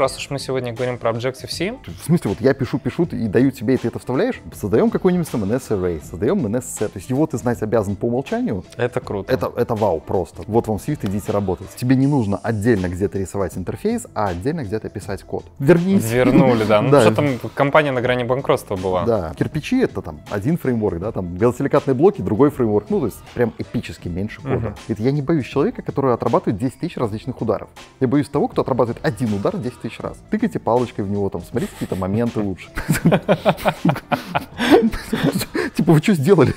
Раз уж мы сегодня говорим про Objective-C... В смысле, вот я пишу, пишу, и даю тебе, и ты это вставляешь? Создаем какой-нибудь там NS Array, создаем NS Set. То есть его ты знать обязан по умолчанию. Это круто. Это, это вау просто. Вот вам Swift, идите работать. Тебе не нужно отдельно где-то рисовать интерфейс, а отдельно где-то писать код. Вернись. Вернули, да. Ну, да. что там компания на грани банкротства была. Да. Кирпичи — это там один фреймворк, да, там газосиликатные блоки, другой фреймворк. Ну, то есть прям эпически меньше кода. Угу. Это я не боюсь человека, который отрабатывает 10 тысяч различных ударов. Я боюсь того, кто отрабатывает один удар 10 тысяч раз. Тыкайте палочкой в него, там, смотрите какие-то моменты лучше. Типа, вы что сделали?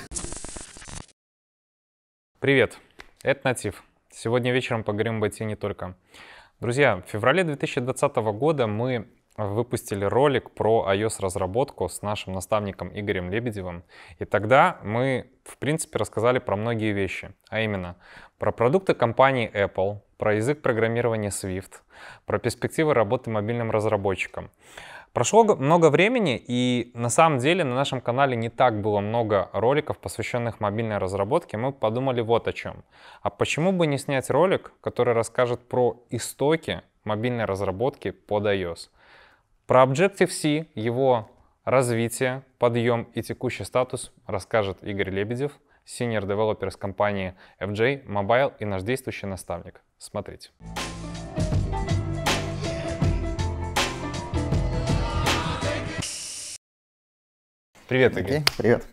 Привет, это Натив. Сегодня вечером поговорим об IT не только. Друзья, в феврале 2020 года мы выпустили ролик про iOS-разработку с нашим наставником Игорем Лебедевым. И тогда мы, в принципе, рассказали про многие вещи, а именно про продукты компании Apple, про язык программирования Swift, про перспективы работы мобильным разработчиком. Прошло много времени, и на самом деле на нашем канале не так было много роликов, посвященных мобильной разработке. Мы подумали вот о чем. А почему бы не снять ролик, который расскажет про истоки мобильной разработки под iOS? Про Objective-C, его развитие, подъем и текущий статус расскажет Игорь Лебедев, senior developer с компании FJ Mobile и наш действующий наставник. Смотрите. Привет, Игорь. Okay, привет.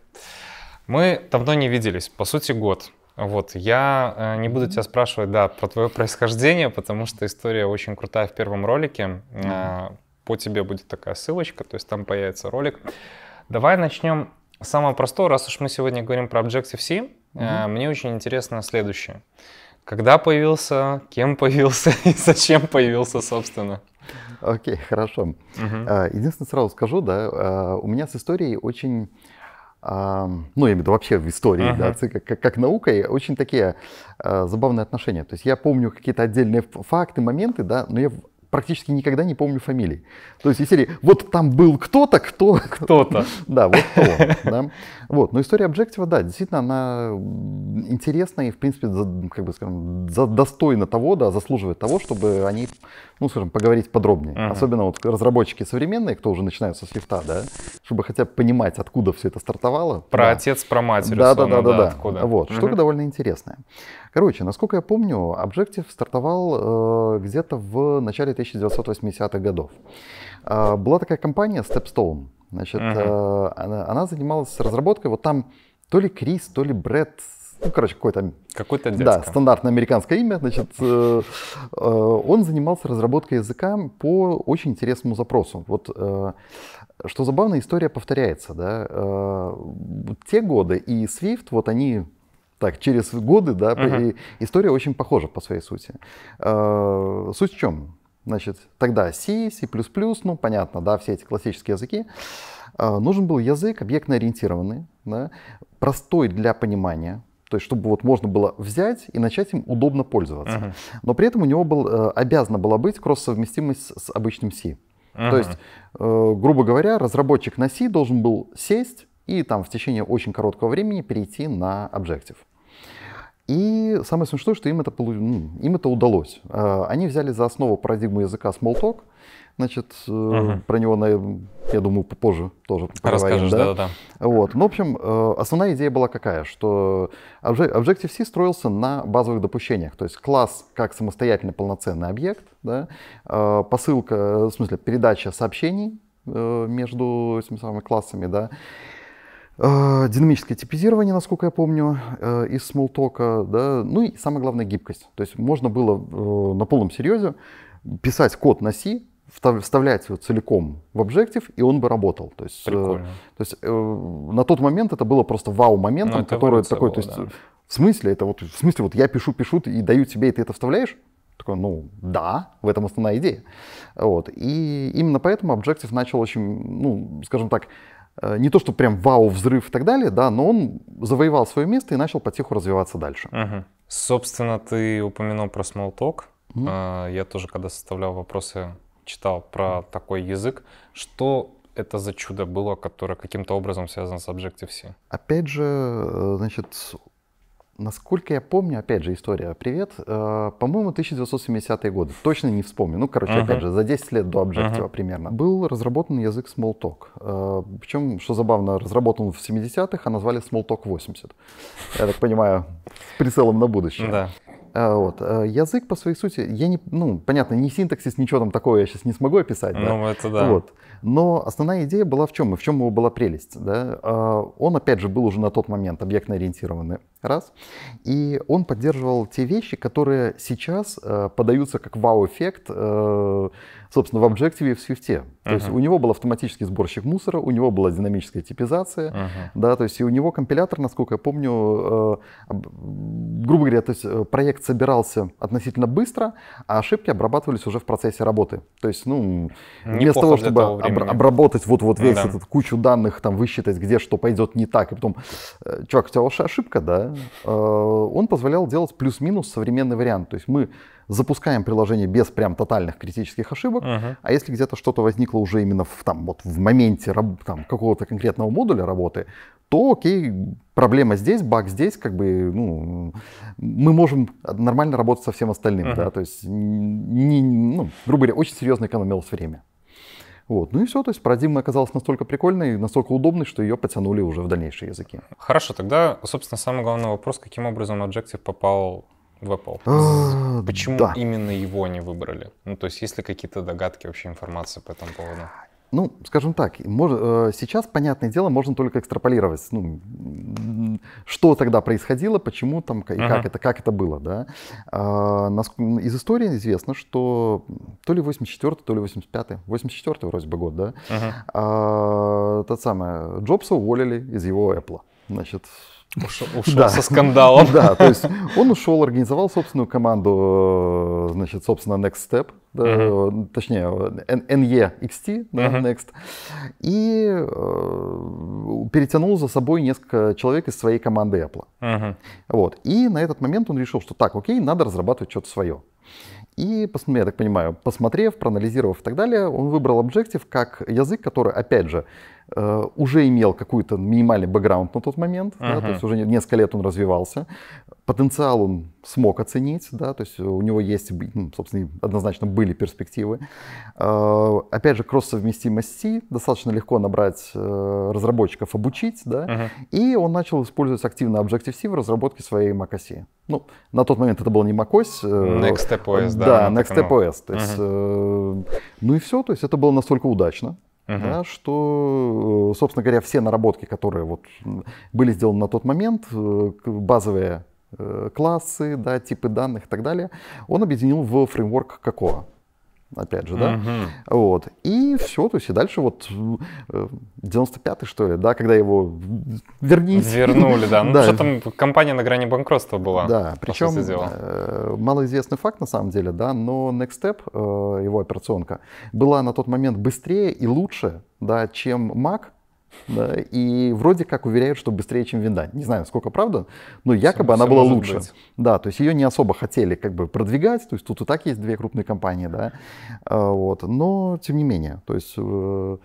Мы давно не виделись, по сути, год. Вот, я э, не буду тебя спрашивать, да, про твое происхождение, потому что история очень крутая в первом ролике. Mm-hmm по тебе будет такая ссылочка, то есть там появится ролик. Давай начнем с самого простого, раз уж мы сегодня говорим про Objective-C, Mm-hmm. мне очень интересно следующее. Когда появился, кем появился и зачем появился, собственно? Окей, okay, хорошо. Угу. mm Единственное, сразу скажу, да, а, у меня с историей очень а, ну, я имею в виду вообще в истории, uh-huh. да, как, как, наукой, очень такие забавные отношения. То есть я помню какие-то отдельные факты, моменты, да, но я практически никогда не помню фамилий. То есть из «Вот там был кто-то, кто...» Кто-то. Да, вот он. Да. Вот. Но история объектива, да, действительно, она интересна и, в принципе, как бы, скажем, достойна того, да, заслуживает того, чтобы они, ну, скажем, поговорить подробнее. Uh-huh. Особенно вот разработчики современные, кто уже начинают со лифта, да, чтобы хотя бы понимать, откуда все это стартовало. Про да. отец, про мать. Да, да, да, да, да. Откуда. Вот, uh-huh. штука довольно интересная. Короче, насколько я помню, Objective стартовал э, где-то в начале 1980-х годов. Э, была такая компания Stepstone. Значит, uh-huh. э, она, она занималась разработкой. Вот там то ли Крис, то ли Брэд ну, короче, какой-то... Какой-то Да, стандартное американское имя. Значит, э, э, он занимался разработкой языка по очень интересному запросу. Вот, э, что забавно, история повторяется, да. Э, те годы и Swift, вот они так, через годы, да, uh-huh. и история очень похожа по своей сути. Э, суть в чем? Значит, тогда C, C++, ну, понятно, да, все эти классические языки. Э, нужен был язык объектно-ориентированный, да, простой для понимания, то есть чтобы вот можно было взять и начать им удобно пользоваться. Uh-huh. Но при этом у него был, э, обязана была быть кросс-совместимость с, с обычным C. Uh-huh. То есть, э, грубо говоря, разработчик на C должен был сесть и там в течение очень короткого времени перейти на Objective. И самое смешное, что им это, ну, им это удалось. А, они взяли за основу парадигму языка Smalltalk. Значит, угу. про него, я думаю, попозже тоже поговорим. Расскажешь, да-да-да. Вот. Ну, в общем, э, основная идея была какая, что Objective-C строился на базовых допущениях. То есть класс как самостоятельный полноценный объект, да? А, посылка, э, в смысле, передача сообщений между этими самыми классами, да, Э, динамическое типизирование, насколько я помню, э, из Smalltalk, да, ну и самое главное гибкость. То есть можно было э, на полном серьезе писать код на C, вставлять его целиком в объектив, и он бы работал. То есть, Прикольно. то есть на тот момент это было просто вау-моментом, ну, который такой, было, то есть да. в смысле, это вот, в смысле, вот я пишу, пишу, и даю тебе, и ты это вставляешь? Такой, ну да, в этом основная идея. Вот. И именно поэтому Objective начал очень, ну, скажем так, Э, не то, что прям вау, взрыв и так далее, да, но он завоевал свое место и начал потиху развиваться дальше. Угу. Собственно, ты упомянул про Smalltalk. Угу. А, я тоже, когда составлял вопросы, читал про такой язык. Что это за чудо было, которое каким-то образом связано с Objective-C? Опять же, э, значит, Насколько я помню, опять же, история, привет, э, по-моему, 1970-е годы, точно не вспомню, ну, короче, uh-huh. опять же, за 10 лет до Objective uh-huh. примерно, был разработан язык Smalltalk, э, причем, что забавно, разработан в 70-х, а назвали Smalltalk 80, я так понимаю, с прицелом на будущее. Да. Э, вот. Э, язык по своей сути, я не, ну, понятно, не синтаксис, ничего там такого я сейчас не смогу описать. Ну, да? это да. Вот. Но основная идея была в чем, и в чем его была прелесть. Да? Э, он, опять же, был уже на тот момент объектно ориентированный раз. И он поддерживал те вещи, которые сейчас э, подаются как вау-эффект, э, собственно, в Objective и в Swift. Uh-huh. есть у него был автоматический сборщик мусора, у него была динамическая типизация, uh-huh. да, то есть и у него компилятор, насколько я помню, э, грубо говоря, то есть э, проект собирался относительно быстро, а ошибки обрабатывались уже в процессе работы. То есть, ну, Неплохо вместо того, чтобы того времени. обработать вот-вот ну весь mm этот кучу данных, там, высчитать, где что пойдет не так, и потом, э, чувак, у тебя ваша ошибка, да, Э, он позволял делать плюс-минус современный вариант. То есть мы запускаем приложение без прям тотальных критических ошибок, uh-huh. а если где-то что-то возникло уже именно в, там, вот в моменте там, какого-то конкретного модуля работы, то окей, проблема здесь, баг здесь, как бы, ну, мы можем нормально работать со всем остальным, uh-huh. да, то есть, не, ну, грубо говоря, очень серьезно экономилось время. Вот. Ну и все, то есть парадигма оказалась настолько прикольной, настолько удобной, что ее потянули уже в дальнейшие языки. Хорошо, тогда, собственно, самый главный вопрос, каким образом Objective попал в Apple? А, Почему да. именно его они выбрали? Ну, то есть есть ли какие-то догадки, вообще информация по этому поводу? Ну, скажем так, мож, э, сейчас, понятное дело, можно только экстраполировать ну, что тогда происходило, почему там, и как, это, как это было. Да? А, из истории известно, что то ли 84 то ли 85 84 вроде бы год, да? Ага. А, тот самый, Джобса уволили из его Apple. Значит, Ушел, да. со скандалом. Да, то есть он ушел, организовал собственную команду, э, значит, собственно, Next Step, да, uh-huh. точнее, NEXT, да, uh-huh. Next, и э, перетянул за собой несколько человек из своей команды Apple. Uh-huh. Вот. И на этот момент он решил, что так, окей, надо разрабатывать что-то свое. И, я так понимаю, посмотрев, проанализировав и так далее, он выбрал Objective как язык, который, опять же, Э, уже имел какой-то минимальный бэкграунд на тот момент, uh-huh. да, то есть уже несколько лет он развивался, потенциал он смог оценить, да, то есть у него есть, ну, собственно, однозначно были перспективы. Э, опять же, кросс-совместимости достаточно легко набрать э, разработчиков, обучить, да, uh-huh. и он начал использовать активно Objective-C в разработке своей macOS. Ну, на тот момент это был не macOS. Next.js, да. Да, Next.js. То есть, uh-huh. ну и все, то есть это было настолько удачно, Uh-huh. Да, что, э, собственно говоря, все наработки, которые вот были сделаны на тот момент, э, базовые э, классы, да, типы данных и так далее, он объединил в фреймворк какого? опять же, да. Угу. Вот. И все, то есть и дальше вот 95-й, э, что ли, да, когда его верните. Вернули, да. Ну, да. что там компания на грани банкротства была. Да, причем э, малоизвестный факт на самом деле, да, но Next Step, э, его операционка, была на тот момент быстрее и лучше, да, чем Mac, да, и вроде как уверяют, что быстрее, чем винда. Не знаю, сколько правда, но якобы все, она все была лучше. Быть. Да, то есть ее не особо хотели как бы продвигать. То есть тут и так есть две крупные компании, да. А, вот, но тем не менее, то есть э,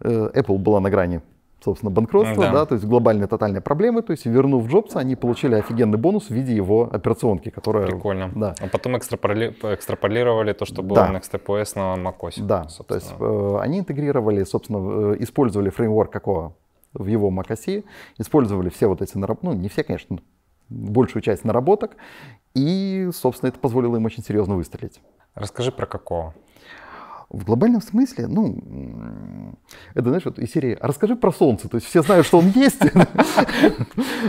э, Apple была на грани собственно, банкротство, ну да. да, то есть глобальные тотальные проблемы. То есть, вернув Джобса, они получили офигенный бонус в виде его операционки, которая... Прикольно. Да. А потом экстраполи... экстраполировали то, что было да. на на macOS. Да, собственно. то есть э, они интегрировали, собственно, э, использовали фреймворк какого в его macOS, использовали все вот эти, нараб... ну, не все, конечно, большую часть наработок, и, собственно, это позволило им очень серьезно выстрелить. Расскажи про какого. В глобальном смысле, ну, это, знаешь, вот из серии «Расскажи про солнце», то есть все знают, что он есть.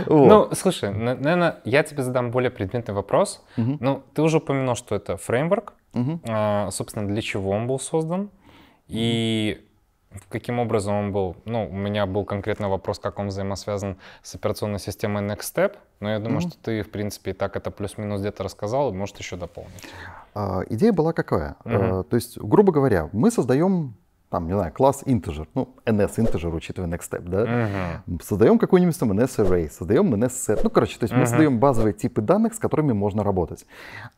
Ну, слушай, наверное, я тебе задам более предметный вопрос. Ну, ты уже упомянул, что это фреймворк, а, собственно, для чего он был создан, и каким образом он был. Ну, у меня был конкретный вопрос, как он взаимосвязан с операционной системой Next Step, но я думаю, mm-hmm. что ты, в принципе, и так это плюс-минус где-то рассказал, и может еще дополнить. А, идея была какая? Mm-hmm. А, то есть, грубо говоря, мы создаем там, не знаю, класс integer, ну, ns integer, учитывая next step, да, uh-huh. создаем какой-нибудь там ns array, создаем ns set, ну, короче, то есть uh-huh. мы создаем базовые типы данных, с которыми можно работать.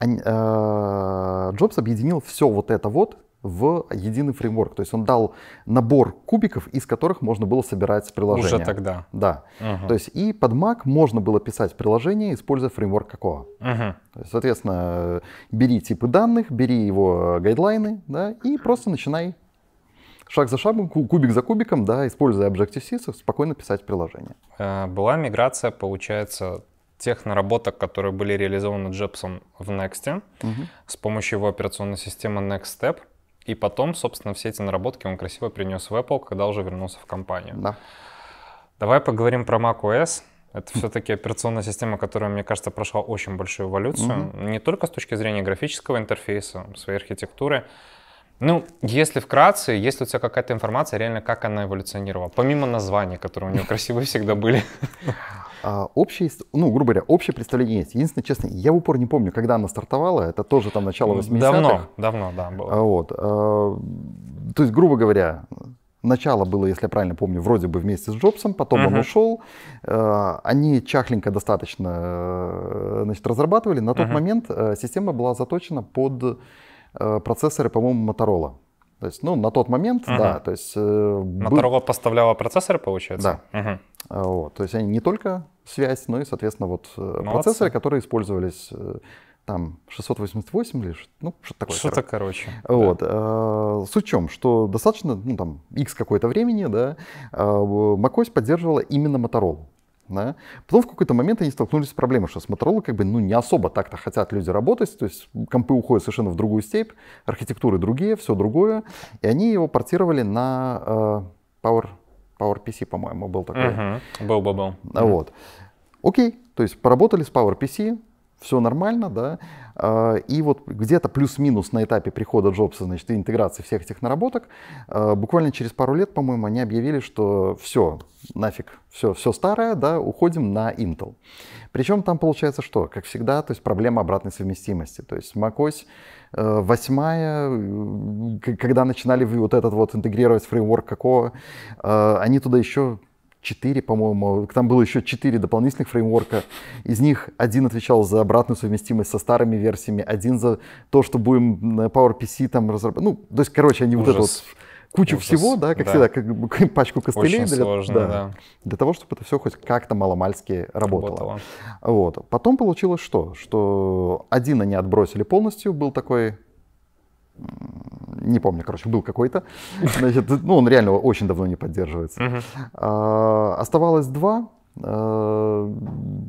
А, Джобс объединил все вот это вот в единый фреймворк. То есть он дал набор кубиков, из которых можно было собирать приложение. Уже тогда. Да. Угу. То есть и под Mac можно было писать приложение, используя фреймворк какого. Угу. соответственно, бери типы данных, бери его гайдлайны, да, и просто начинай шаг за шагом, кубик за кубиком, да, используя Objective-C, спокойно писать приложение. Э, была миграция, получается, тех наработок, которые были реализованы Джепсом в Next, угу. с помощью его операционной системы Next Step. И потом, собственно, все эти наработки он красиво принес в Apple, когда уже вернулся в компанию. Да. Давай поговорим про macOS. Это все-таки операционная система, которая, мне кажется, прошла очень большую эволюцию. Угу. Не только с точки зрения графического интерфейса, своей архитектуры. Ну, если вкратце, есть у тебя какая-то информация, реально, как она эволюционировала? Помимо названий, которые у нее красивые всегда были. А, общее, ну, грубо говоря, общее представление есть. Единственное, честно, я в упор не помню, когда она стартовала, это тоже там начало 80-х. Давно, давно, да. Было. А, вот. А, то есть, грубо говоря, Начало было, если я правильно помню, вроде бы вместе с Джобсом, потом uh-huh. он ушел. Они чахленько достаточно э, значит, разрабатывали. На тот uh-huh. момент э, система была заточена под э, процессоры, по-моему, Motorola. То есть, ну, на тот момент, uh-huh. да. То есть, Motorola был... поставляла процессоры, получается? Да. Uh-huh. Вот, то есть они не только связь, ну и, соответственно, вот э, Молодцы. процессоры, которые использовались э, там 688 лишь, ну, что-то такое. Что-то короче. Вот. Да. Э, Суть в чем, что достаточно, ну, там, x какое-то времени, да, macOS поддерживала именно Motorola. Да? Потом в какой-то момент они столкнулись с проблемой, что с Motorola как бы ну, не особо так-то хотят люди работать, то есть компы уходят совершенно в другую степь, архитектуры другие, все другое, и они его портировали на э, Power PowerPC, по-моему, был такой. Угу. Был, был, был. Вот. Окей, то есть поработали с PowerPC, все нормально, да, а, и вот где-то плюс-минус на этапе прихода Джобса, значит, интеграции всех этих наработок, а, буквально через пару лет, по-моему, они объявили, что все, нафиг, все, все старое, да, уходим на Intel. Причем там получается что? Как всегда, то есть проблема обратной совместимости, то есть macOS э, восьмая, э, когда начинали вот этот вот интегрировать фреймворк какого, э, они туда еще четыре, по-моему, там было еще четыре дополнительных фреймворка. Из них один отвечал за обратную совместимость со старыми версиями, один за то, что будем на PowerPC там разрабатывать. Ну, то есть, короче, они Ужас. вот это вот кучу Ужас. всего, да, как да. всегда, как пачку костылей Очень для, сложно, да, да. для того, чтобы это все хоть как-то маломальски работало. работало. Вот. Потом получилось что? Что один они отбросили полностью, был такой не помню, короче, был какой-то. Значит, ну, он реально очень давно не поддерживается. Uh-huh. А, оставалось два. Э,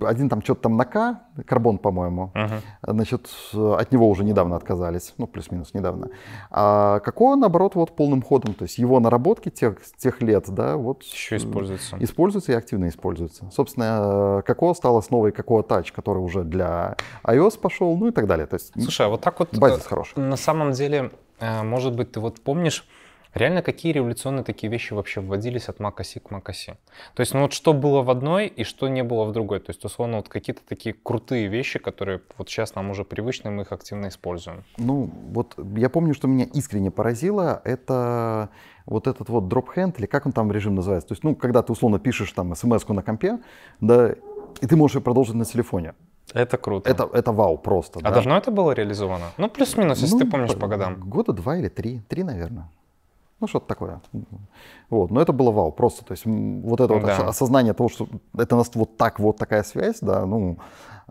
один там что-то там на К, карбон, по-моему. Uh-huh. Значит, от него уже недавно отказались, ну, плюс-минус недавно. А Коко, наоборот, вот полным ходом, то есть его наработки тех, тех лет, да, вот... Еще используется, используется и активно используется. Собственно, э, какого стал основой какого тач, который уже для iOS пошел, ну и так далее. То есть, Слушай, а вот так вот... Базис э, хороший. На самом деле, может быть, ты вот помнишь, Реально, какие революционные такие вещи вообще вводились от Макоси к Макоси? То есть, ну вот что было в одной и что не было в другой? То есть, условно, вот какие-то такие крутые вещи, которые вот сейчас нам уже привычны, мы их активно используем. Ну, вот я помню, что меня искренне поразило, это вот этот вот Drop Hand или как он там режим называется? То есть, ну, когда ты условно пишешь там смс на компе, да, и ты можешь ее продолжить на телефоне. Это круто. Это, это вау просто. А да? давно это было реализовано? Ну, плюс-минус, если ну, ты помнишь по, по годам. Года два или три. Три, наверное. Ну, что-то такое. Вот. Но это было вау, просто. То есть вот это вот да. осознание того, что это у нас вот так, вот такая связь, да, ну,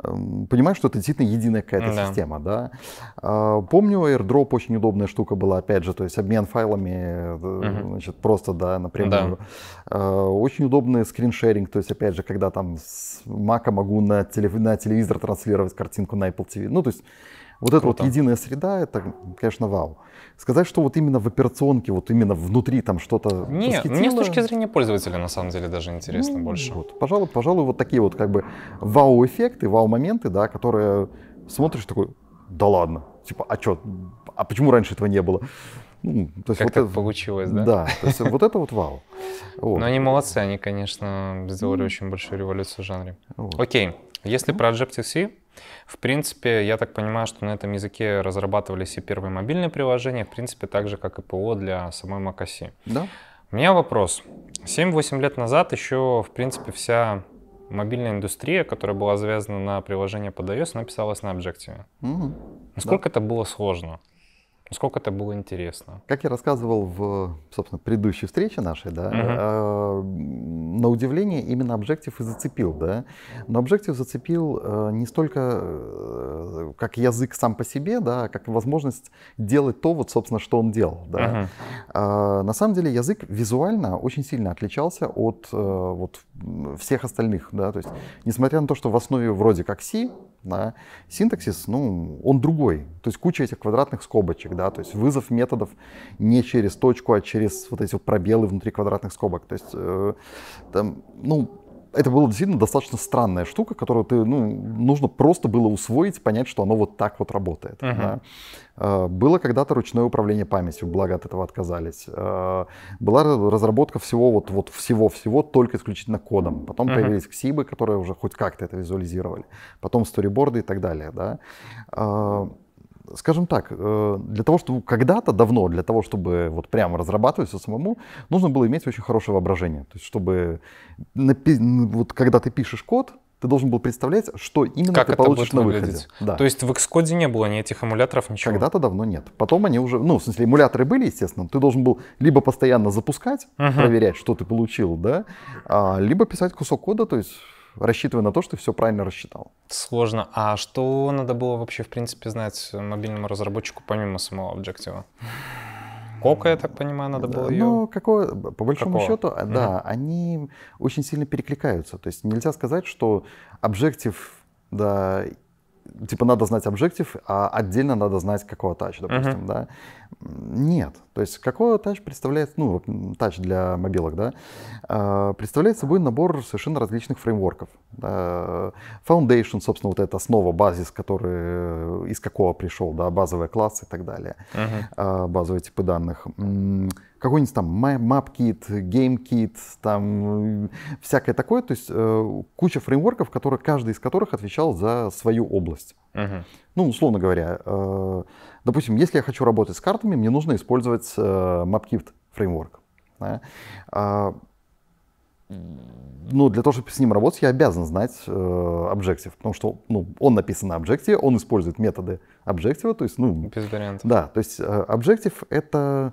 эм, понимаешь, что это действительно единая какая-то да. система, да. А, помню, airdrop очень удобная штука была, опять же, то есть обмен файлами, угу. значит, просто, да, например, Да. А, очень удобный скриншеринг, то есть, опять же, когда там с Mac могу на телевизор транслировать картинку на Apple TV. Ну, то есть вот Круто. эта вот единая среда, это, конечно, вау. Сказать, что вот именно в операционке, вот именно внутри там что-то Не, мне с точки зрения пользователя, на самом деле, даже интересно ну, больше. Вот, пожалуй, пожалуй, вот такие вот как бы вау-эффекты, вау-моменты, да, которые смотришь такой, да ладно, типа, а что, а почему раньше этого не было? Ну, то есть как вот так это, получилось, да? Да, то есть вот это вот вау. Но ну, они молодцы, они, конечно, сделали ну. очень большую революцию в жанре. Окей, если mm-hmm. про Objective-C, в принципе, я так понимаю, что на этом языке разрабатывались и первые мобильные приложения, в принципе, так же, как и ПО для самой MacOS. Да. У меня вопрос. 7-8 лет назад еще, в принципе, вся мобильная индустрия, которая была завязана на приложение под iOS, написалась на Objective. Mm-hmm. Насколько да. это было сложно? Насколько это было интересно? Как я рассказывал в, собственно, предыдущей встрече нашей, да, угу. э, на удивление именно объектив и зацепил, да. Но объектив зацепил э, не столько э, как язык сам по себе, да, а как возможность делать то, вот, собственно, что он делал, да. Угу. Э, на самом деле язык визуально очень сильно отличался от э, вот всех остальных, да, то есть, несмотря на то, что в основе вроде как C, да. Синтаксис, ну, он другой. То есть куча этих квадратных скобочек, да, то есть вызов методов не через точку, а через вот эти вот пробелы внутри квадратных скобок. То есть э, там, ну, это была действительно достаточно странная штука, которую ты, ну, нужно просто было усвоить, понять, что оно вот так вот работает. Uh-huh. Да. Э, было когда-то ручное управление памятью, благо от этого отказались. Э, была разработка всего вот, вот всего-всего только исключительно кодом. Потом uh-huh. появились ксибы, которые уже хоть как-то это визуализировали. Потом сториборды и так далее, да. Э, скажем так, э, для того, чтобы когда-то давно, для того, чтобы вот прямо разрабатывать все самому, нужно было иметь очень хорошее воображение. То есть, чтобы вот когда ты пишешь код, ты должен был представлять, что именно как ты это получишь на выходе. Выглядеть? Да. То есть в Xcode не было ни этих эмуляторов, ничего? Когда-то давно нет. Потом они уже, ну, в смысле, эмуляторы были, естественно, ты должен был либо постоянно запускать, uh-huh. проверять, что ты получил, да, а, либо писать кусок кода, то есть рассчитывая на то, что ты все правильно рассчитал. Сложно. А что надо было вообще, в принципе, знать мобильному разработчику помимо самого Objective? Кока, я так понимаю, надо было ее... Ну, какое? по большому Какого? счету, mm-hmm. да, они очень сильно перекликаются. То есть нельзя сказать, что Objective, да, типа надо знать Objective, а отдельно надо знать какого тач, допустим, mm да. Нет. То есть какой тач представляет, ну, тач для мобилок, да, а, представляет собой набор совершенно различных фреймворков. Foundation, собственно, вот эта основа, базис, который, э, из какого пришел, да, базовые классы и так далее, uh-huh. базовые типы данных. Какой-нибудь там MapKit, GameKit, там э, всякое такое. То есть э, куча фреймворков, которые, каждый из которых отвечал за свою область. Uh-huh. Ну, условно говоря, Допустим, если я хочу работать с картами, мне нужно использовать э, фреймворк. Да? А, ну, для того, чтобы с ним работать, я обязан знать э, Objective, потому что ну, он написан на Objective, он использует методы Objective, то есть, ну... Без вариантов. Да, то есть э, Objective — это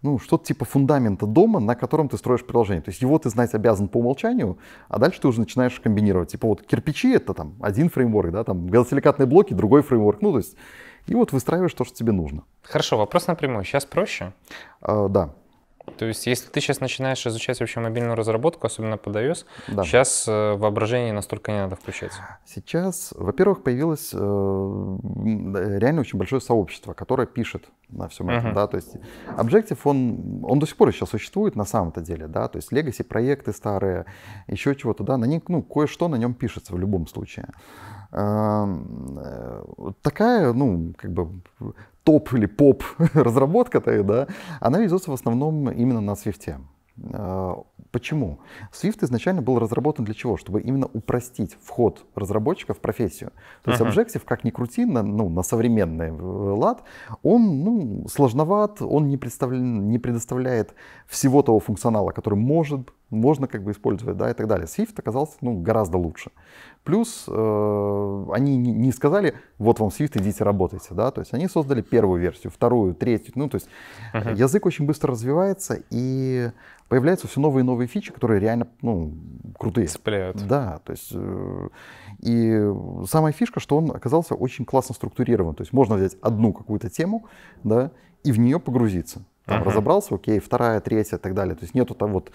ну, что-то типа фундамента дома, на котором ты строишь приложение. То есть его ты знать обязан по умолчанию, а дальше ты уже начинаешь комбинировать. Типа вот кирпичи — это там один фреймворк, да, там газосиликатные блоки — другой фреймворк. Ну, то есть и вот выстраиваешь то, что тебе нужно. Хорошо, вопрос напрямую. Сейчас проще? А, да. То есть, если ты сейчас начинаешь изучать вообще мобильную разработку, особенно под iOS, да. сейчас э, воображение настолько не надо включать. Сейчас, во-первых, появилось э, реально очень большое сообщество, которое пишет на всем uh-huh. этом, да, то есть Objective, он, он до сих пор еще существует на самом-то деле, да, то есть legacy проекты старые, еще чего-то, да, на них, ну, кое-что на нем пишется в любом случае. Эм, э, такая, ну, как бы топ или поп разработка, да, она везется в основном именно на Swift. Э, почему? Swift изначально был разработан для чего? Чтобы именно упростить вход разработчика в профессию. То uh-huh. есть Objective, как ни крути, на, ну, на современный э, лад, он ну, сложноват, он не, представ... не предоставляет всего того функционала, который может можно как бы использовать, да, и так далее. Swift оказался, ну, гораздо лучше. Плюс э, они не, сказали, вот вам Swift, идите работайте, да, то есть они создали первую версию, вторую, третью, ну, то есть uh-huh. язык очень быстро развивается, и появляются все новые и новые фичи, которые реально, ну, крутые. Цепляют. Да, то есть, э, и самая фишка, что он оказался очень классно структурирован, то есть можно взять одну какую-то тему, да, и в нее погрузиться там uh-huh. разобрался, окей, вторая, третья и так далее. То есть нету там вот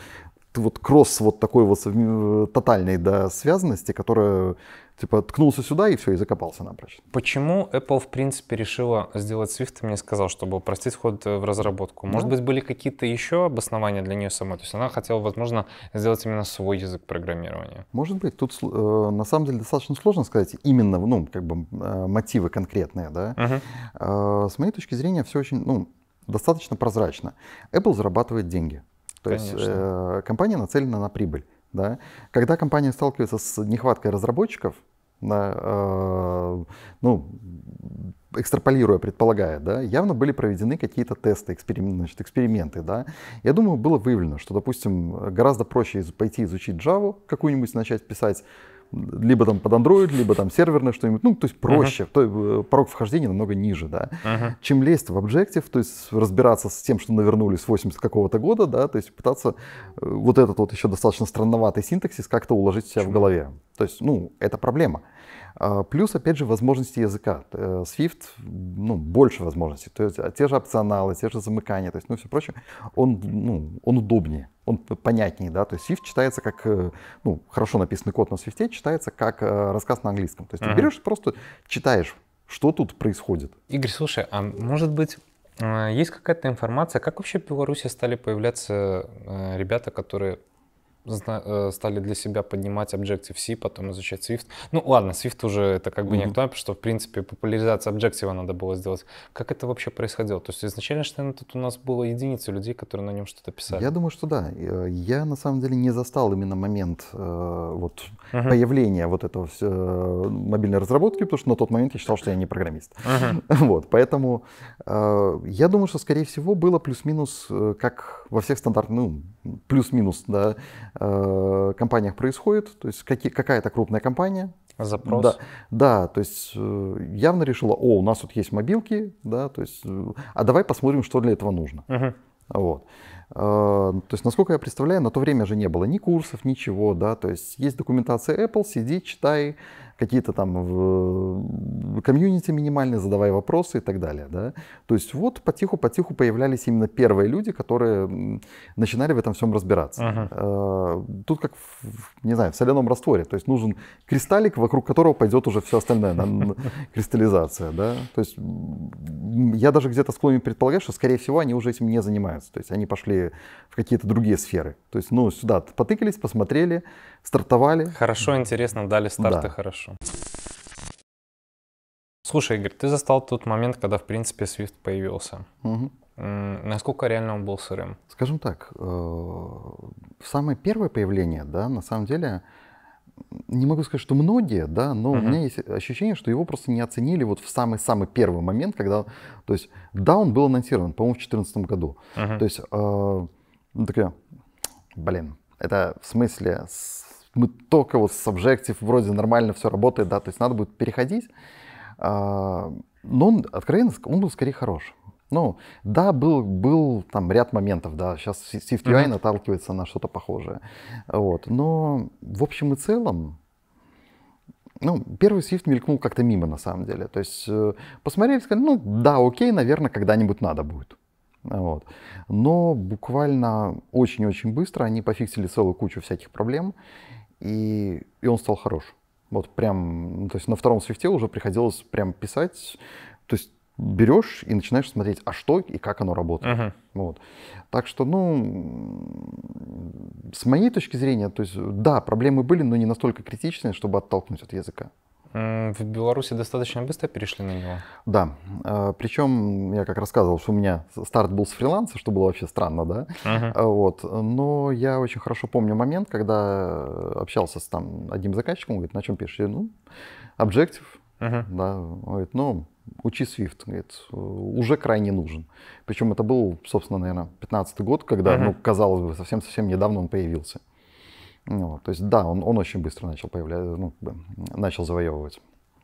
вот кросс вот такой вот э, тотальной да, связанности, которая типа ткнулся сюда и все, и закопался напрочь. Почему Apple, в принципе, решила сделать Swift, и мне сказал, чтобы упростить ход э, в разработку? Ну Может да. быть, были какие-то еще обоснования для нее самой? То есть она хотела, возможно, сделать именно свой язык программирования. Может быть. Тут э, на самом деле достаточно сложно сказать именно, ну, как бы э, мотивы конкретные, да. Угу. Э, с моей точки зрения все очень, ну, достаточно прозрачно. Apple зарабатывает деньги. То Конечно. есть э, компания нацелена на прибыль. Да? Когда компания сталкивается с нехваткой разработчиков, да, э, ну, экстраполируя, предполагая, да, явно были проведены какие-то тесты, эксперименты, значит, эксперименты. Да. Я думаю, было выявлено, что, допустим, гораздо проще пойти изучить Java, какую-нибудь начать писать, либо там под Android, либо там серверное что-нибудь, ну, то есть проще, uh-huh. то, э, порог вхождения намного ниже, да, uh-huh. чем лезть в Objective, то есть разбираться с тем, что навернулись с 80 какого-то года, да, то есть пытаться э, вот этот вот еще достаточно странноватый синтаксис как-то уложить себя Почему? в голове. То есть, ну, это проблема. А, плюс, опять же, возможности языка. Э, Swift, ну, больше возможностей. То есть а, те же опционалы, те же замыкания, то есть, ну, все прочее. Он, ну, он удобнее, он понятнее, да. То есть Swift читается как, э, ну, хорошо написанный код на Swift читается как э, рассказ на английском. То есть uh-huh. берешь, просто читаешь, что тут происходит. Игорь, слушай, а может быть, есть какая-то информация, как вообще в Беларуси стали появляться ребята, которые Э, стали для себя поднимать Objective-C, потом изучать Swift. Ну ладно, Swift уже это как бы не актуально, потому что, в принципе, популяризация Objective надо было сделать. Как это вообще происходило? То есть изначально, что наверное, тут у нас было единицы людей, которые на нем что-то писали. Я думаю, что да. Э, я, на самом деле, не застал именно момент э, вот, uh-huh. появления вот этого мобильной разработки, потому что на тот момент я считал, что я не программист. Uh-huh. Вот, поэтому я думаю, что, скорее всего, было плюс-минус, как во всех стандартных, ну, плюс-минус, да, э, компаниях происходит, то есть какие, какая-то крупная компания. Запрос. Да, да, то есть э, явно решила, о, у нас тут есть мобилки, да, то есть, э, а давай посмотрим, что для этого нужно. Угу. Вот. Э, то есть, насколько я представляю, на то время же не было ни курсов, ничего, да, то есть есть документация Apple, сиди, читай, какие-то там в комьюнити минимальные, задавая вопросы и так далее. Да? То есть вот потиху-потиху появлялись именно первые люди, которые начинали в этом всем разбираться. Uh-huh. Тут как, не знаю, в соляном растворе. То есть нужен кристаллик, вокруг которого пойдет уже все остальное, кристаллизация. Да? То есть я даже где-то склонен предполагать, что, скорее всего, они уже этим не занимаются. То есть они пошли в какие-то другие сферы. То есть, ну, сюда потыкались, посмотрели, стартовали. Хорошо, интересно, дали старты да. хорошо. Слушай, Игорь, ты застал тот момент, когда, в принципе, Swift появился. Угу. Насколько реально он был сырым? Скажем так, э, самое первое появление, да, на самом деле, не могу сказать, что многие, да, но угу. у меня есть ощущение, что его просто не оценили вот в самый-самый первый момент, когда, то есть, да, он был анонсирован, по-моему, в 2014 году. Угу. То есть, э, ну, такая, блин, это в смысле с мы только вот с Objective вроде нормально все работает, да, то есть надо будет переходить. А, но ну, он, откровенно, он был скорее хорош. Ну, да, был, был там ряд моментов, да, сейчас Shift UI mm-hmm. наталкивается на что-то похожее. Вот, но в общем и целом, ну, первый Swift мелькнул как-то мимо, на самом деле. То есть э, посмотрели, сказали, ну, да, окей, наверное, когда-нибудь надо будет. Вот. Но буквально очень-очень быстро они пофиксили целую кучу всяких проблем и, и он стал хорош. Вот прям, ну, то есть на втором свифте уже приходилось прям писать, то есть берешь и начинаешь смотреть, а что и как оно работает. Uh-huh. Вот. Так что, ну, с моей точки зрения, то есть, да, проблемы были, но не настолько критичные, чтобы оттолкнуть от языка. В Беларуси достаточно быстро перешли на него? Да. А, Причем, я как рассказывал, что у меня старт был с фриланса, что было вообще странно, да? Uh-huh. Вот. Но я очень хорошо помню момент, когда э, общался с там одним заказчиком, он говорит, на чем пишешь? Я ну, Objective. Uh-huh. Да. Он говорит, ну, учи Swift, говорит, «Э, уже крайне нужен. Причем это был, собственно, наверное, 15 год, когда, uh-huh. ну, казалось бы, совсем-совсем недавно он появился. Вот, то есть, да, он, он очень быстро начал появляться, ну, начал завоевывать.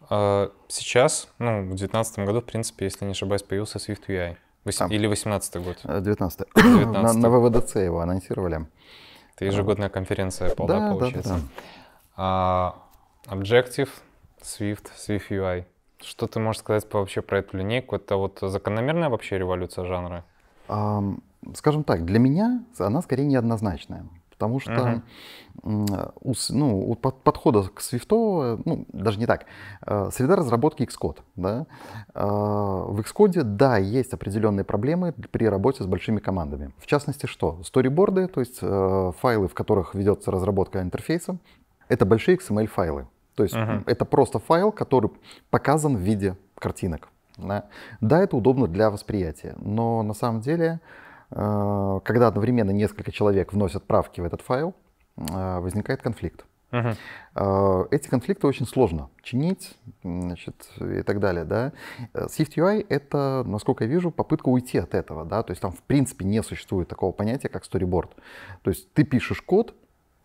А сейчас, ну, в 2019 году, в принципе, если не ошибаюсь, появился Swift UI. Вось... А, Или 18 год? 19 э, 19 на, на ВВДЦ его анонсировали. Это ежегодная конференция Apple, да, да получается? Да, да. А, Objective, Swift, Swift UI. Что ты можешь сказать по вообще про эту линейку? Это вот закономерная вообще революция жанра? Скажем так, для меня она скорее неоднозначная потому что uh-huh. у, ну, у подхода к Swift, ну, даже не так, э, среда разработки Xcode. Да? Э, в Xcode, да, есть определенные проблемы при работе с большими командами. В частности, что? Сториборды, то есть э, файлы, в которых ведется разработка интерфейса, это большие XML-файлы. То есть uh-huh. это просто файл, который показан в виде картинок. Да? да, это удобно для восприятия, но на самом деле Э, когда одновременно несколько человек вносят правки в этот файл, э, возникает конфликт. Uh-huh. Эти конфликты очень сложно чинить значит, и так далее. Да? Swift это, насколько я вижу, попытка уйти от этого. Да? То есть там, в принципе, не существует такого понятия, как storyboard. То есть ты пишешь код,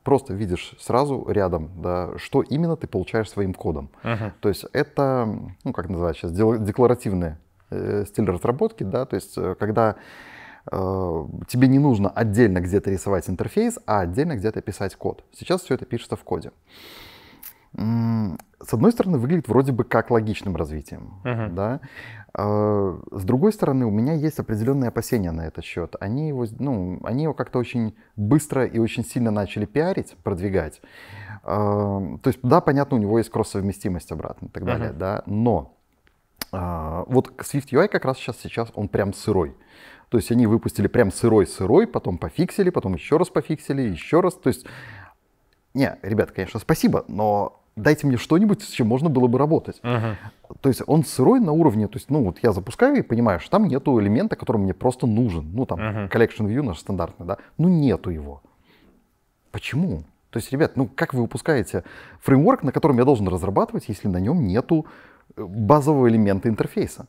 просто видишь сразу рядом, да, что именно ты получаешь своим кодом. Uh-huh. То есть это, ну, как называют сейчас, декларативный стиль разработки. Да? То есть когда Э, тебе не нужно отдельно где-то рисовать интерфейс, а отдельно где-то писать код. Сейчас все это пишется в коде. С одной стороны, выглядит вроде бы как логичным развитием. Uh-huh. Да? Э, с другой стороны, у меня есть определенные опасения на этот счет. Они его, ну, они его как-то очень быстро и очень сильно начали пиарить, продвигать. Э, то есть, да, понятно, у него есть кросс-совместимость обратно и так далее, uh-huh. да, но вот Swift UI как раз сейчас, сейчас он прям сырой. То есть они выпустили прям сырой-сырой, потом пофиксили, потом еще раз пофиксили, еще раз. То есть, не, ребят, конечно, спасибо, но дайте мне что-нибудь, с чем можно было бы работать. Uh-huh. То есть он сырой на уровне, то есть, ну, вот я запускаю и понимаю, что там нету элемента, который мне просто нужен. Ну, там, uh-huh. collection view наш стандартный, да. Ну, нету его. Почему? То есть, ребят, ну, как вы выпускаете фреймворк, на котором я должен разрабатывать, если на нем нету э, базового элемента интерфейса?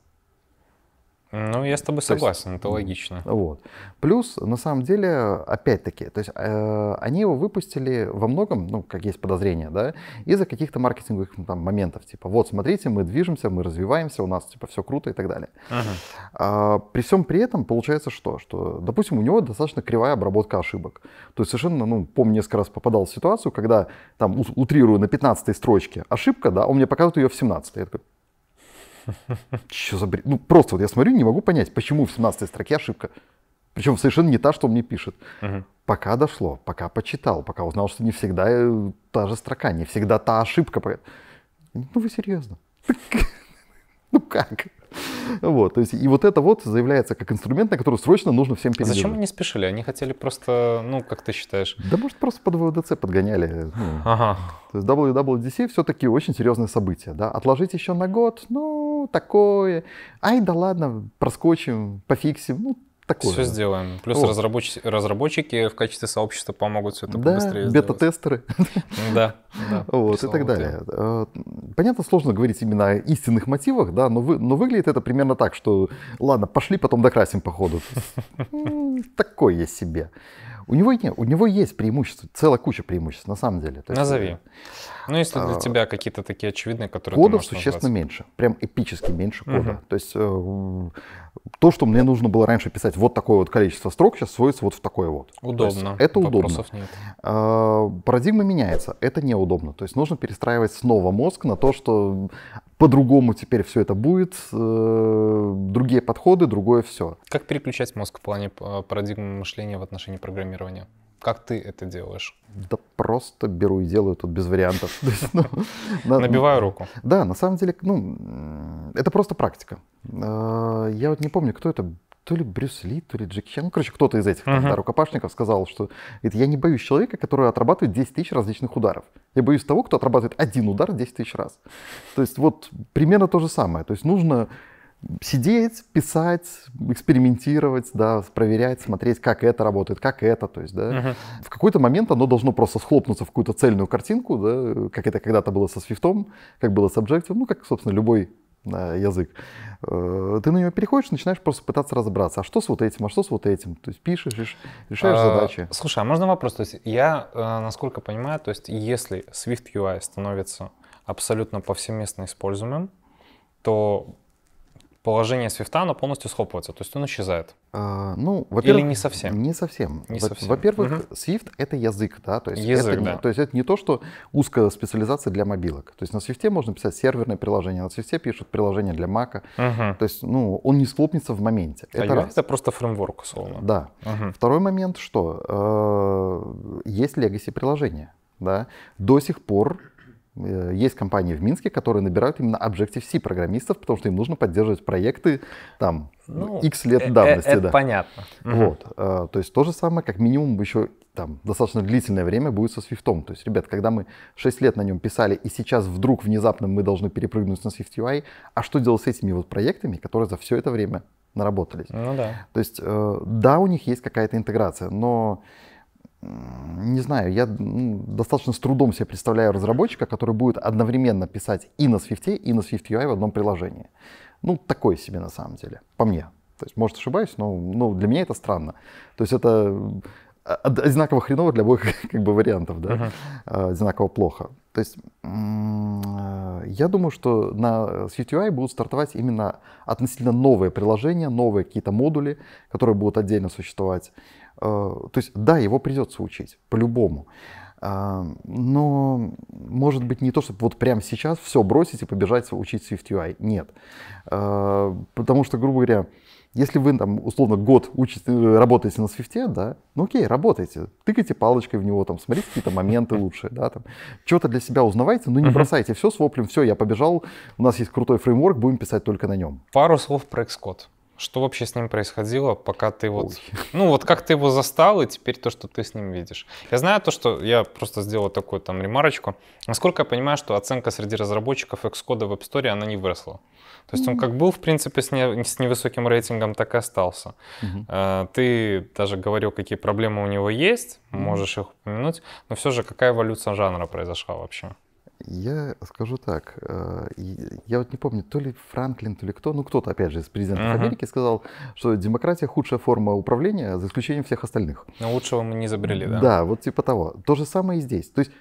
Ну, я с тобой то согласен, есть, это логично. Вот. Плюс, на самом деле, опять-таки, то есть э, они его выпустили во многом, ну, как есть подозрение, да, из-за каких-то маркетинговых там, моментов, типа, вот, смотрите, мы движемся, мы развиваемся, у нас, типа, все круто и так далее. Ага. Э, при всем при этом получается что? Что, допустим, у него достаточно кривая обработка ошибок. То есть совершенно, ну, помню, несколько раз попадал в ситуацию, когда, там, утрирую на 15 строчке ошибка, да, он мне показывает ее в 17 -й. Я такой, что за бред? Ну, просто вот я смотрю, не могу понять, почему в 17 строке ошибка. Причем совершенно не та, что он мне пишет. Угу. Пока дошло, пока почитал, пока узнал, что не всегда э, та же строка, не всегда та ошибка. Ну вы серьезно? Ну как? Вот, то есть, и вот это вот заявляется как инструмент, на который срочно нужно всем передержать. Зачем они спешили? Они хотели просто, ну, как ты считаешь? Да, может, просто под ВДЦ подгоняли. Ну. Ага. То есть WWDC все-таки очень серьезное событие, да? Отложить еще на год, ну, такое. Ай, да ладно, проскочим, пофиксим, ну, такое. Все сделаем. Плюс вот. разработчики, в качестве сообщества помогут все это да, быстрее бета-тестеры. Да, да. Вот, и так далее. Э, понятно, сложно говорить именно о истинных мотивах, да, но, выглядит это примерно так, что ладно, пошли, потом докрасим походу. ходу. Такое себе. У него, нет, у него есть преимущество, целая куча преимуществ, на самом деле. Назови. Есть, э, ну, если для а, тебя какие-то такие очевидные, которые Кодов существенно назвать. меньше, прям эпически меньше кода. Угу. То есть э, то, что мне нужно было раньше писать вот такое вот количество строк, сейчас сводится вот в такое вот. Удобно. это удобно. Нет. А, парадигма меняется, это неудобно. То есть нужно перестраивать снова мозг на то, что по-другому теперь все это будет, э, другие подходы, другое все. Как переключать мозг в плане э, парадигмы мышления в отношении программирования? Как ты это делаешь? Да просто беру и делаю тут без вариантов. Ну, Набиваю руку. Да, на самом деле, ну, это просто практика. А, я вот не помню, кто это то ли Брюс Ли, то ли Джеки Чан. Ну, короче, кто-то из этих uh-huh. рукопашников сказал, что это я не боюсь человека, который отрабатывает 10 тысяч различных ударов. Я боюсь того, кто отрабатывает один удар 10 тысяч раз. То есть вот примерно то же самое. То есть нужно сидеть, писать, экспериментировать, да, проверять, смотреть, как это работает, как это, то есть, да. Uh-huh. В какой-то момент оно должно просто схлопнуться в какую-то цельную картинку, да, как это когда-то было со Swift, как было с Objective, ну, как, собственно, любой да, э, язык. Э, ты на него переходишь, начинаешь просто пытаться разобраться, а что с вот этим, а что с вот этим. То есть пишешь, решаешь а, задачи. Слушай, а можно вопрос? То есть я, э, насколько понимаю, то есть если Swift UI становится абсолютно повсеместно используемым, то положение свифта, оно полностью схопывается, то есть он исчезает. А, ну, во-первых, Или не совсем? Не совсем. Не во- совсем. Во-первых, угу. Swift — это язык, да? То есть язык, это, да. Не, то есть это не то, что узкая специализация для мобилок. То есть на Swift можно писать серверное приложение, на Swift пишут приложение для мака. Угу. То есть, ну, он не схлопнется в моменте. Это, а это просто фреймворк, условно. Да. Угу. Второй момент, что э, есть легаси приложения, да? До сих пор Э, есть компании в Минске, которые набирают именно Objective-C программистов, потому что им нужно поддерживать проекты там ну, X лет э, давности. Э, это да. понятно. Вот. То есть то же самое, как минимум, еще там достаточно длительное время будет со Swift. То есть, ребят, когда мы 6 лет на нем писали, и сейчас вдруг внезапно мы должны перепрыгнуть на Swift UI, а что делать с этими вот проектами, которые за все это время наработались? Ну да. То есть, да, у них есть какая-то интеграция, но не знаю, я ну, достаточно с трудом себе представляю разработчика, который будет одновременно писать и на Swift, и на Swift UI в одном приложении. Ну, такое себе на самом деле, по мне. То есть, может, ошибаюсь, но, но для меня это странно. То есть это а, одинаково хреново для обоих как бы, вариантов, да? Uh-huh. Одинаково плохо. То есть э, я думаю, что на Swift UI будут стартовать именно относительно новые приложения, новые какие-то модули, которые будут отдельно существовать. Э, то есть да, его придется учить, по-любому. Э, но, может быть, не то, чтобы вот прямо сейчас все бросить и побежать учить SwiftUI. Нет. Э, потому что, грубо говоря, если вы там условно год учите, работаете на Swift, да, ну окей, работайте, тыкайте палочкой в него, там, смотрите какие-то моменты лучшие, да, там, что-то для себя узнавайте, но не бросайте все с воплем, все, я побежал, у нас есть крутой фреймворк, будем писать только на нем. Пару слов про Xcode. Что вообще с ним происходило, пока ты вот... Ой. Ну, вот как ты его застал, и теперь то, что ты с ним видишь. Я знаю то, что... Я просто сделал такую там ремарочку. Насколько я понимаю, что оценка среди разработчиков Xcode в App Store, она не выросла. То есть mm-hmm. он как был, в принципе, с, не, с невысоким рейтингом, так и остался. Mm-hmm. ты даже говорил, какие проблемы у него есть, mm-hmm. можешь их упомянуть, но все же какая эволюция жанра произошла вообще? Я скажу так, э, я вот не помню, то ли Франклин, то ли кто, ну кто-то, опять же, из президентов uh-huh. Америки сказал, что демократия худшая форма управления, за исключением всех остальных. Но ну, лучшего мы не изобрели, да? Да, вот типа того. То же самое и здесь. То есть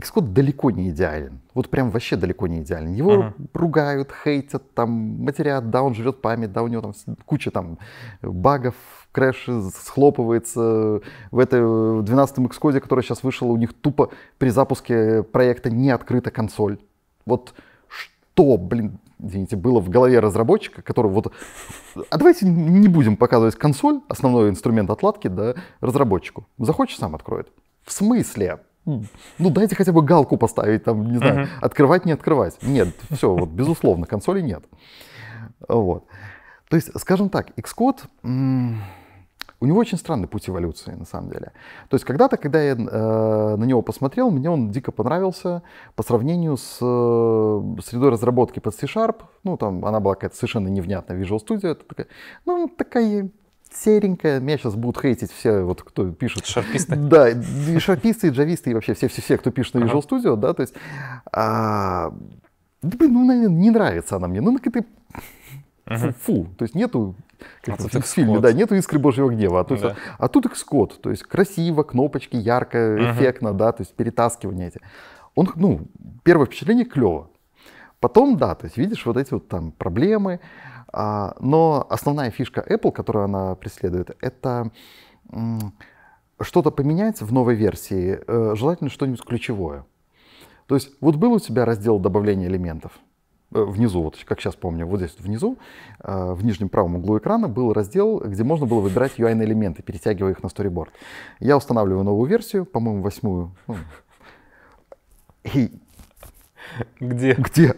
Xcode далеко не идеален. Вот прям вообще далеко не идеален. Его uh-huh. ругают, хейтят, там матерят, да, он живет память, да, у него там куча там багов, крэш схлопывается. В этой э, в 12-м Xcode, который сейчас вышел, у них тупо при запуске проекта не открыта консоль. Вот что, блин, извините, было в голове разработчика, который вот... А давайте не будем показывать консоль, основной инструмент отладки, да, разработчику. Захочешь, сам откроет. В смысле? ну дайте хотя бы галку поставить, там, не знаю, uh-huh. открывать, не открывать. Нет, все, вот, безусловно, консоли нет. Вот. То есть, скажем так, Xcode, у него очень странный путь эволюции, на самом деле. То есть, когда-то, когда я э, на него посмотрел, мне он дико понравился по сравнению с э, средой разработки под C-Sharp. Ну, там она была какая-то совершенно невнятная Visual Studio. Это такая, ну, такая серенькая. Меня сейчас будут хейтить все, вот кто пишет. Шарписты. Да, и шарписты, и джависты, и вообще все-все-все, кто пишет на Visual uh-huh. Studio, да, то есть... А, да, блин, ну, наверное, не нравится она мне. Ну, ты Фу, угу. фу, то есть нету, как а в фильме, да, нету искры Божьего гнева, а, то есть, да. а, тут экскод, то есть красиво, кнопочки, ярко, угу. эффектно, да, то есть перетаскивание эти. Он, ну, первое впечатление клево. Потом, да, то есть видишь вот эти вот там проблемы, а, но основная фишка Apple, которую она преследует, это что-то поменяется в новой версии, э, желательно что-нибудь ключевое. То есть вот был у тебя раздел добавления элементов, э, внизу, вот как сейчас помню, вот здесь внизу, э, в нижнем правом углу экрана был раздел, где можно было выбирать UI-элементы, перетягивая их на сториборд. Я устанавливаю новую версию, по-моему, восьмую. Ну. и где? Где?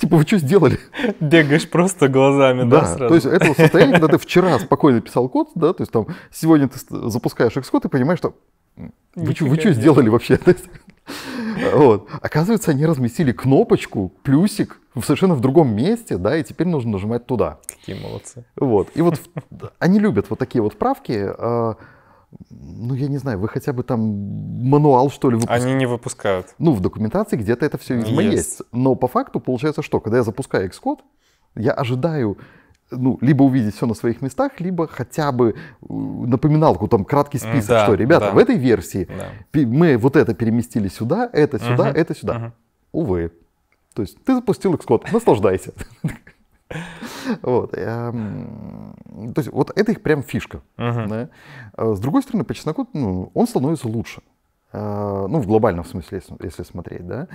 Типа, вы что сделали? Бегаешь просто глазами, да, сразу? то есть это состояние, когда ты вчера спокойно писал код, да, то есть там сегодня ты запускаешь Xcode и понимаешь, что вы что сделали вообще? Вот. Оказывается, они разместили кнопочку, плюсик, в совершенно в другом месте, да, и теперь нужно нажимать туда. Какие молодцы. Вот. И вот они любят вот такие вот правки. А, ну, я не знаю, вы хотя бы там мануал, что ли, выпускаете? Они не выпускают. Ну, в документации где-то это все, видимо, есть. есть. Но по факту получается что? Когда я запускаю Xcode, я ожидаю ну, либо увидеть все на своих местах, либо хотя бы э, напоминалку, там краткий список, да, что, ребята, да. в этой версии да. мы вот это переместили сюда, это сюда, угу, это сюда. Угу. Увы. То есть ты запустил Xcode, наслаждайся. Вот. Эм, то есть вот это их прям фишка. А с другой стороны, по чесноку ну, он становится лучше. А, ну, в глобальном смысле, если смотреть, да,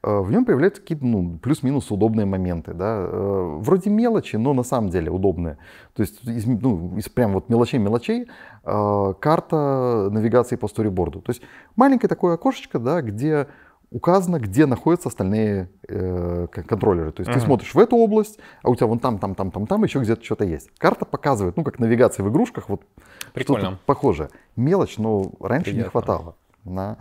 а, в нем появляются какие-то, ну, плюс-минус удобные моменты, да, вроде мелочи, но на самом деле удобные. То есть, из, ну, из прям вот мелочей-мелочей карта навигации по сториборду. То есть, маленькое такое окошечко, да, где указано, где находятся остальные э, контроллеры. То есть uh-huh. ты смотришь в эту область, а у тебя вон там, там, там, там, там еще где-то что-то есть. Карта показывает, ну, как навигация в игрушках, вот Прикольно. похожее. Мелочь, но раньше Приятно. не хватало. На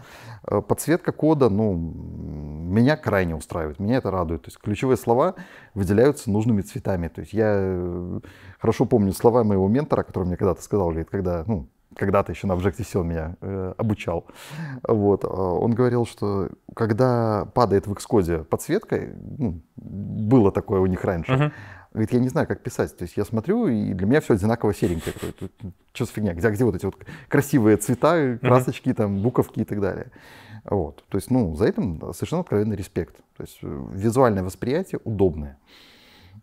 э, подсветка кода, ну, меня крайне устраивает, меня это радует. То есть ключевые слова выделяются нужными цветами. То есть я э, хорошо помню слова моего ментора, который мне когда-то сказал, говорит, когда, ну, когда-то еще на Objective-C он меня э, обучал. Вот. А, он говорил, что когда падает в Xcode подсветка, ну, было такое у них раньше, uh-huh. Говорит, я не знаю, как писать. То есть я смотрю, и для меня все одинаково серенькое. Ну, что за фигня? Где, где вот эти вот красивые цвета, э, красочки, uh-huh. там, буковки и так далее. Вот. То есть, ну, за этим совершенно откровенный респект. То есть э, визуальное восприятие удобное.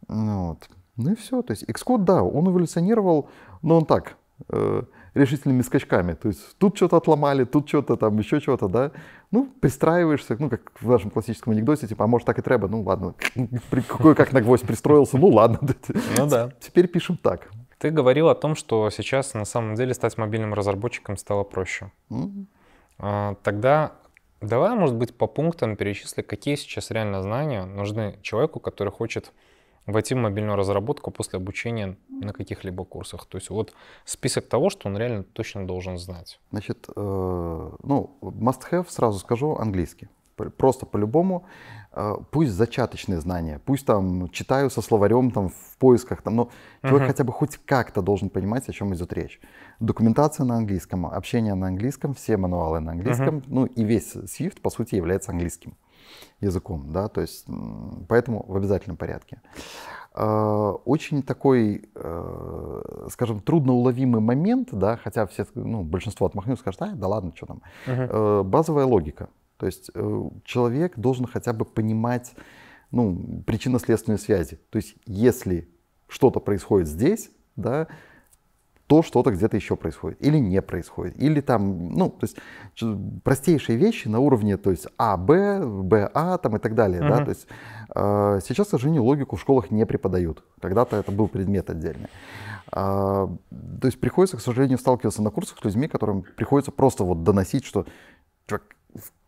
Вот. Ну и все. То есть Xcode, да, он эволюционировал, но он так, э, решительными скачками. То есть тут что-то отломали, тут что-то, там еще что-то, да. Ну, пристраиваешься, ну, как в нашем классическом анекдоте, типа, а может так и треба, ну, ладно. какой как на гвоздь пристроился, ну, ладно. Ну, да. Теперь пишем так. Ты говорил о том, что сейчас на самом деле стать мобильным разработчиком стало проще. Mm-hmm. Тогда давай, может быть, по пунктам перечисли, какие сейчас реально знания нужны человеку, который хочет войти в мобильную разработку после обучения на каких-либо курсах. То есть вот список того, что он реально точно должен знать. Значит, э, ну, must-have, сразу скажу, английский. Просто по-любому, э, пусть зачаточные знания, пусть там читаю со словарем там в поисках, там, но ну, человек uh-huh. хотя бы хоть как-то должен понимать, о чем идет речь. Документация на английском, общение на английском, все мануалы на английском, uh-huh. ну и весь Swift, по сути, является английским языком, да, то есть поэтому в обязательном порядке. А, очень такой, э, скажем, трудноуловимый момент, да, хотя все, ну, большинство отмахнется, скажет, а, да ладно, что там. Угу. Базовая логика, то есть э, человек должен хотя бы понимать, ну, причинно-следственные связи. То есть если что-то происходит здесь, да, то что-то где-то еще происходит или не происходит. Или там, ну, то есть простейшие вещи на уровне, то есть А, Б, Б, А там и так далее, mm-hmm. да, то есть э, сейчас, к сожалению, логику в школах не преподают. Когда-то это был предмет отдельный. Э, то есть приходится, к сожалению, сталкиваться на курсах с людьми, которым приходится просто вот доносить, что, чувак,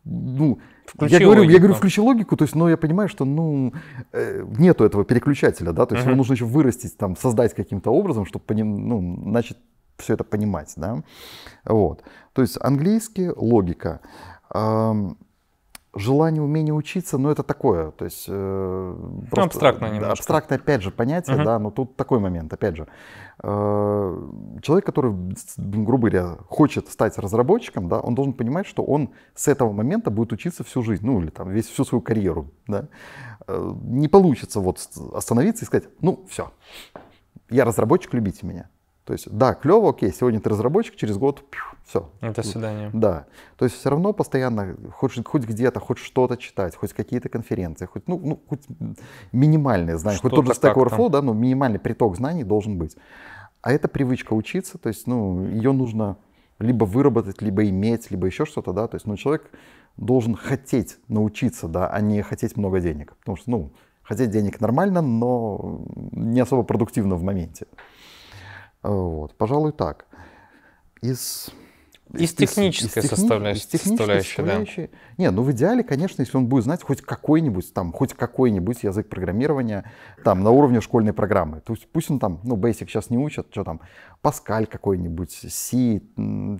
ну, я говорю, я говорю, включи логику, то есть, но я понимаю, что, ну, э, нету этого переключателя, да, то есть ему нужно еще вырастить, там, создать каким-то образом, чтобы поним, ну, значит, все это понимать, да, вот. То есть английский логика желание, умение учиться, ну это такое, то есть э, просто, ну, абстрактное немножко. Абстрактное, опять же, понятие, угу. да, но тут такой момент, опять же. Э, человек, который, грубо говоря, хочет стать разработчиком, да, он должен понимать, что он с этого момента будет учиться всю жизнь, ну или там весь, всю свою карьеру, да. Э, не получится вот остановиться и сказать, ну все, я разработчик, любите меня. То есть, да, клево, окей, сегодня ты разработчик, через год пью, все. До свидания. Да. То есть все равно постоянно хоть, хоть где-то, хоть что-то читать, хоть какие-то конференции, хоть, ну, ну, хоть минимальные знания, что-то хоть тот же Stack Overflow, да, ну, минимальный приток знаний должен быть. А это привычка учиться, то есть, ну, ее нужно либо выработать, либо иметь, либо еще что-то, да, то есть, ну, человек должен хотеть научиться, да, а не хотеть много денег, потому что, ну, хотеть денег нормально, но не особо продуктивно в моменте. Вот, пожалуй, так. Из из технической из, из составляющей. Из технической составляющей, Да. Не, ну в идеале, конечно, если он будет знать хоть какой-нибудь там, хоть какой-нибудь язык программирования там на уровне школьной программы. То есть пусть он там, ну, Basic сейчас не учат, что там, Паскаль какой-нибудь, C,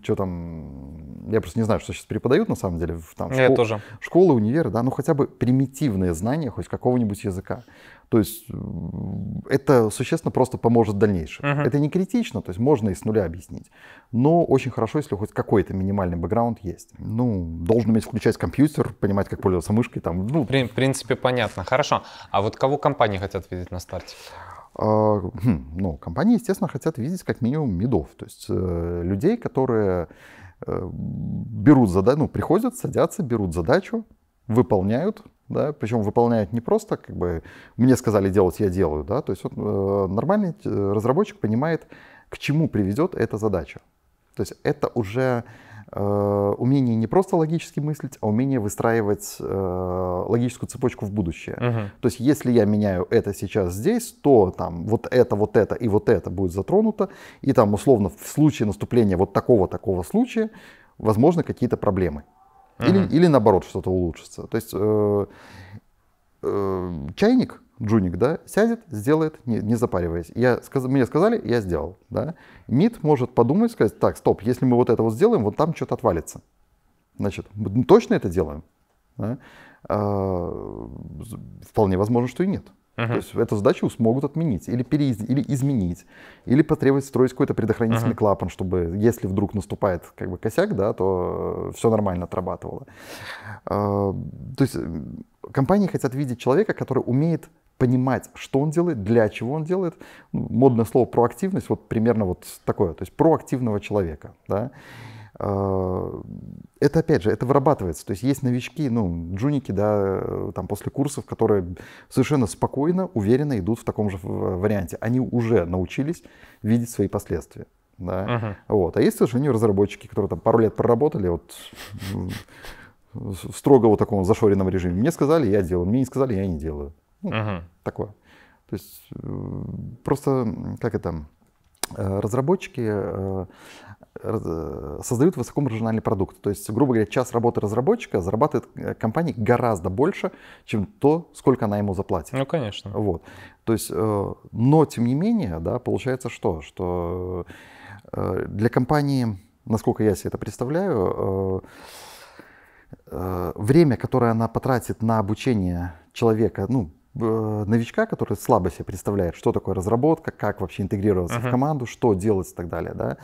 что там, я просто не знаю, что сейчас преподают на самом деле. В, там, я тоже. Школы, универы, да, ну хотя бы примитивные знания хоть какого-нибудь языка. То есть э, это существенно просто поможет в дальнейшем. Uh -huh. Это не критично, то есть можно и с нуля объяснить. Но очень хорошо, если хоть какой-то минимальный бэкграунд есть. Ну, должен уметь включать компьютер, понимать, как пользоваться мышкой. Там, ну. В принципе, понятно. Хорошо. А вот кого компании хотят видеть на старте? А, хм, ну, компании, естественно, хотят видеть как минимум медов, то есть э, людей, которые э, берут задачу, ну, приходят, садятся, берут задачу, выполняют, да, причем выполняет не просто, как бы, мне сказали делать, я делаю, да, то есть вот, э, нормальный э, разработчик понимает, к чему приведет эта задача. То есть это уже э, умение не просто логически мыслить, а умение выстраивать э, логическую цепочку в будущее. Угу. То есть если я меняю это сейчас здесь, то там вот это, вот это и вот это будет затронуто, и там условно в случае наступления вот такого-такого случая возможно какие-то проблемы. Uh-huh. Или, или наоборот что-то улучшится. То есть э, э, чайник, джуник, да, сядет, сделает, не, не запариваясь. Я, мне сказали, я сделал. Да. МИД может подумать, сказать, так, стоп, если мы вот это вот сделаем, вот там что-то отвалится. Значит, мы точно это делаем? Да? А, вполне возможно, что и нет. Угу. То есть эту задачу смогут отменить или, переиз... или изменить, или потребовать строить какой-то предохранительный угу. клапан, чтобы если вдруг наступает как бы косяк, да, то э, все нормально отрабатывало. А, то есть э, компании хотят видеть человека, который умеет понимать, что он делает, для чего он делает. Модное слово проактивность, вот примерно вот такое, то есть проактивного человека, да. А, это, опять же, это вырабатывается. То есть есть новички, ну, джуники, да, э, там после курсов, которые совершенно спокойно, уверенно идут в таком же э, варианте. Они уже научились видеть свои последствия. Да? Uh-huh. Вот. А есть совершенно разработчики, которые там пару лет проработали, вот в строго вот таком зашоренном режиме. Мне сказали, я делаю. Мне не сказали, я не делаю. Ну, ага. Такое. То есть э, просто, как это, разработчики, Э, создают высокомаржинальный продукт. То есть, грубо говоря, час работы разработчика зарабатывает э, компания гораздо больше, чем то, сколько она ему заплатит. Ну, конечно. Вот. То есть, э, но тем не менее, да, получается что? Что для компании, насколько я себе это представляю, время, которое она потратит на обучение человека, ну, Э, новичка, который слабо себе представляет, что такое разработка, как вообще интегрироваться uh-huh. в команду, что делать и так далее, да,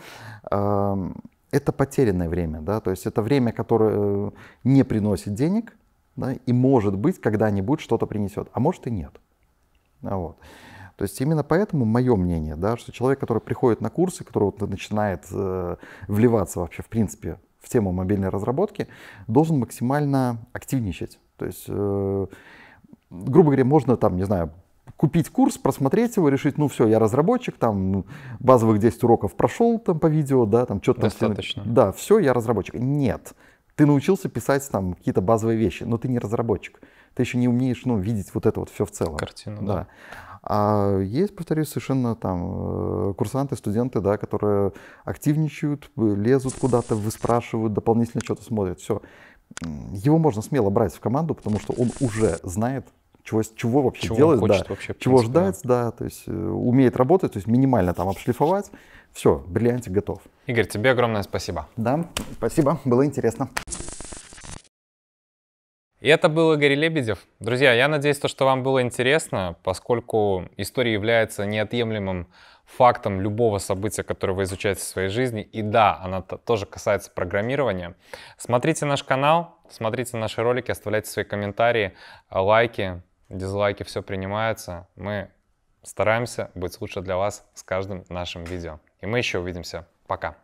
эм, это потерянное время, да, то есть это время, которое э, не приносит денег, да, и может быть когда-нибудь что-то принесет, а может и нет. А вот. То есть именно поэтому мое мнение, да, что человек, который приходит на курсы, который вот начинает э, вливаться вообще в принципе в тему мобильной разработки, должен максимально активничать. То есть э, грубо говоря, можно там, не знаю, купить курс, просмотреть его, решить, ну все, я разработчик, там ну, базовых 10 уроков прошел там по видео, да, там что-то... Достаточно. Там, да, все, я разработчик. Нет. Ты научился писать там какие-то базовые вещи, но ты не разработчик. Ты еще не умеешь, ну, видеть вот это вот все в целом. Картину, да. да. А есть, повторюсь, совершенно там э, курсанты, студенты, да, которые активничают, э, лезут куда-то, выспрашивают, дополнительно что-то смотрят. Все. Его можно смело брать в команду, потому что он уже знает, чего, чего вообще чего делать, да, вообще, чего принципе, ждать, да. да, то есть э, умеет работать, то есть минимально там обшлифовать. Все, бриллиантик готов. Игорь, тебе огромное спасибо. Да, спасибо, было интересно. И это был Игорь Лебедев. Друзья, я надеюсь, то, что вам было интересно, поскольку история является неотъемлемым фактом любого события, которое вы изучаете в своей жизни. И да, она тоже касается программирования. Смотрите наш канал, смотрите наши ролики, оставляйте свои комментарии, лайки, дизлайки, все принимается. Мы стараемся быть лучше для вас с каждым нашим видео. И мы еще увидимся. Пока!